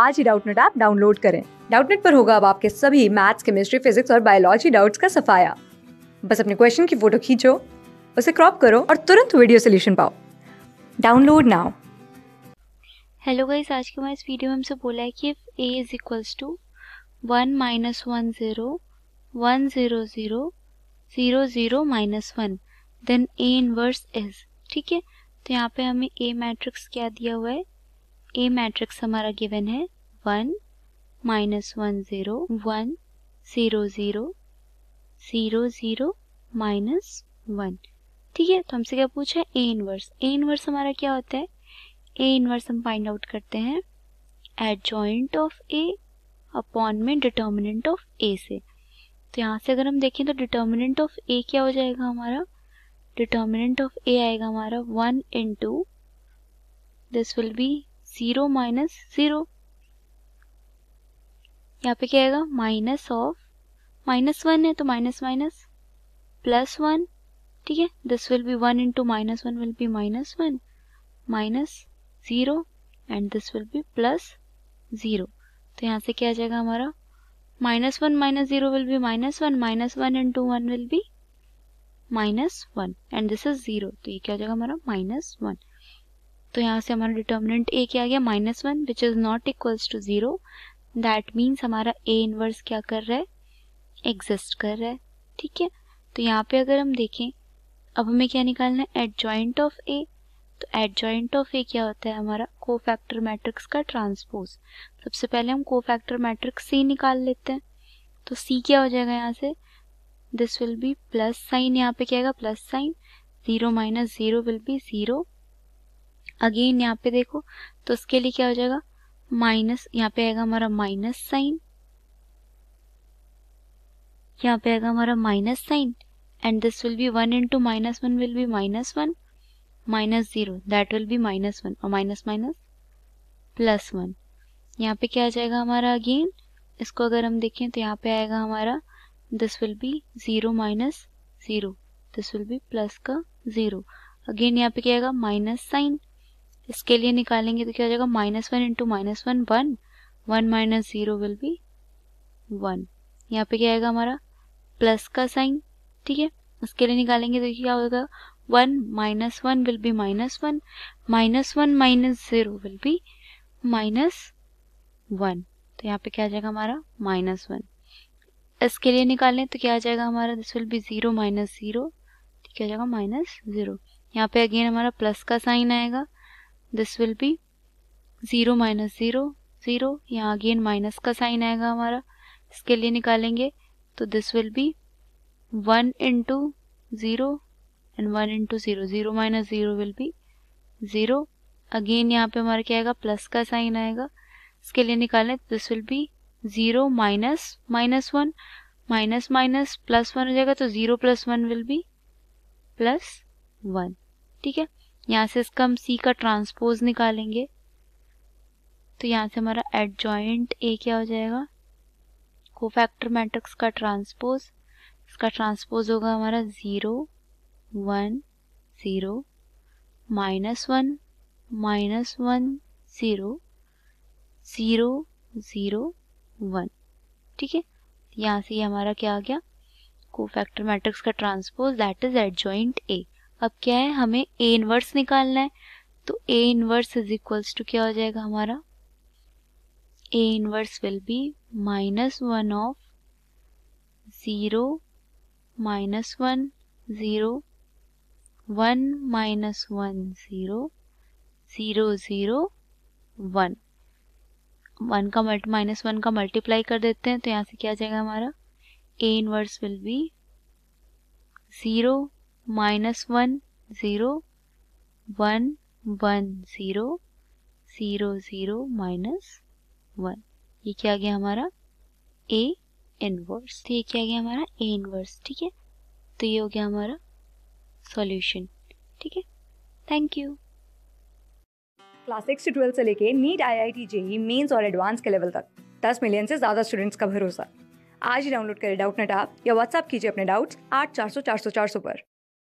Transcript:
आज ही Doubtnut app download करें डाउटनेट पर होगा अब आपके सभी मैथ्स केमिस्ट्री फिजिक्स और बायोलॉजी डाउट्स का सफाया बस अपने क्वेश्चन की फोटो खींचो उसे क्रॉप करो और तुरंत वीडियो सोल्यूशन पाओ डाउनलोड नाउ हेलो गाइस आज के इस वीडियो में हमसे बोला है कि if A is equals to one minus one zero one zero zero zero zero minus one then A inverse is ठीक है तो यहाँ पे हमें ए मैट्रिक्स क्या दिया हुआ है ए मैट्रिक्स हमारा गिवन है one minus one zero one zero zero zero zero minus one ठीक है तो हमसे क्या पूछा है ए इनवर्स ए इनवर्स हमारा क्या होता है ए इनवर्स हम फाइंड आउट करते हैं एडजॉइंट ऑफ ए अपॉन में डिटर्मिनेंट ऑफ ए से तो यहाँ से अगर हम देखें तो डिटर्मिनेंट ऑफ ए क्या हो जाएगा हमारा डिटर्मिनेंट ऑफ ए आएगा हमारा one into this will be zero minus zero यहाँ पे क्या आएगा माइनस ऑफ माइनस वन है तो माइनस माइनस प्लस वन ठीक है this will be one into minus one will be minus one minus zero and this will be plus zero तो यहाँ से क्या आ जाएगा हमारा minus one minus zero will be minus one minus one into one will be minus one and this is zero तो ये क्या हो जाएगा हमारा माइनस वन तो यहाँ से हमारा डिटर्मिनेंट ए क्या आ गया minus one which is not equals to zero that means हमारा ए इनवर्स क्या कर रहा है एग्जिस्ट कर रहा है ठीक है तो यहाँ पे अगर हम देखें अब हमें क्या निकालना है एट जॉइंट ऑफ ए तो एट जॉइंट ऑफ ए क्या होता है हमारा को फैक्टर मैट्रिक्स का ट्रांसपोज सबसे पहले हम को फैक्टर मैट्रिक्स सी निकाल लेते हैं तो सी क्या हो जाएगा यहाँ से this will be plus sign यहाँ पे क्या आएगा plus sign zero minus zero will be zero again यहाँ पे देखो तो उसके लिए क्या हो जाएगा माइनस यहाँ पे आएगा हमारा माइनस साइन यहाँ पे आएगा हमारा minus sign and this will be one into minus one will be minus one minus zero that will be minus one और माइनस माइनस प्लस वन यहाँ पे क्या आ जाएगा हमारा अगेन इसको अगर हम देखें तो यहाँ पे आएगा हमारा this will be zero minus zero this will be plus का जीरो अगेन यहाँ पे क्या आएगा माइनस साइन इसके लिए निकालेंगे तो क्या हो जाएगा minus one into minus one one one minus zero will be one यहाँ पे क्या आएगा हमारा प्लस का साइन ठीक है उसके लिए निकालेंगे तो क्या होगा one minus one will be minus one minus one minus zero will be minus one तो यहाँ पे क्या आ जाएगा हमारा माइनस वन इसके लिए निकालें तो क्या आ जाएगा हमारा this will be zero minus zero ठीक है जाएगा माइनस ज़ीरो यहाँ पे अगेन हमारा प्लस का साइन आएगा this will be zero minus zero zero यहाँ अगेन माइनस का साइन आएगा हमारा इसके लिए निकालेंगे तो this will be one into zero and one into zero zero minus zero will be zero again यहाँ पे हमारा क्या आएगा प्लस का साइन आएगा इसके लिए निकालें तो this will be zero minus minus one minus minus plus one हो जाएगा तो zero plus one will be plus one ठीक है यहाँ से इसका हम सी का ट्रांसपोज निकालेंगे तो यहाँ से हमारा एड जॉइंट ए क्या हो जाएगा को फैक्टर मैट्रिक्स का ट्रांसपोज इसका ट्रांसपोज होगा हमारा zero one zero minus one minus one zero zero zero one ठीक है यहाँ से ये यह हमारा क्या आ गया को फैक्टर मैट्रिक्स का transpose that is adjoint A अब क्या है हमें ए इनवर्स निकालना है तो A inverse is equals to क्या हो जाएगा हमारा A inverse will be minus one of zero minus one zero one minus one zero zero zero one one का मल्टी माइनस वन का मल्टीप्लाई कर देते हैं तो यहाँ से क्या आ जाएगा हमारा A inverse will be zero minus one zero one one zero zero zero minus one ये क्या आ गया हमारा ए इनवर्स तो ये क्या आ गया हमारा ए इनवर्स ठीक है तो ये हो गया हमारा सॉल्यूशन ठीक है थैंक यू क्लास सिक्स से ट्वेल्थ से लेके NEET I I T JEE mains और एडवांस के लेवल तक दस मिलियन से ज़्यादा स्टूडेंट्स का भरोसा आज ही डाउनलोड करें डाउट नेट आप या व्हाट्सअप कीजिए अपने डाउट्स आठ चार सौ चार सौ चार सौ पर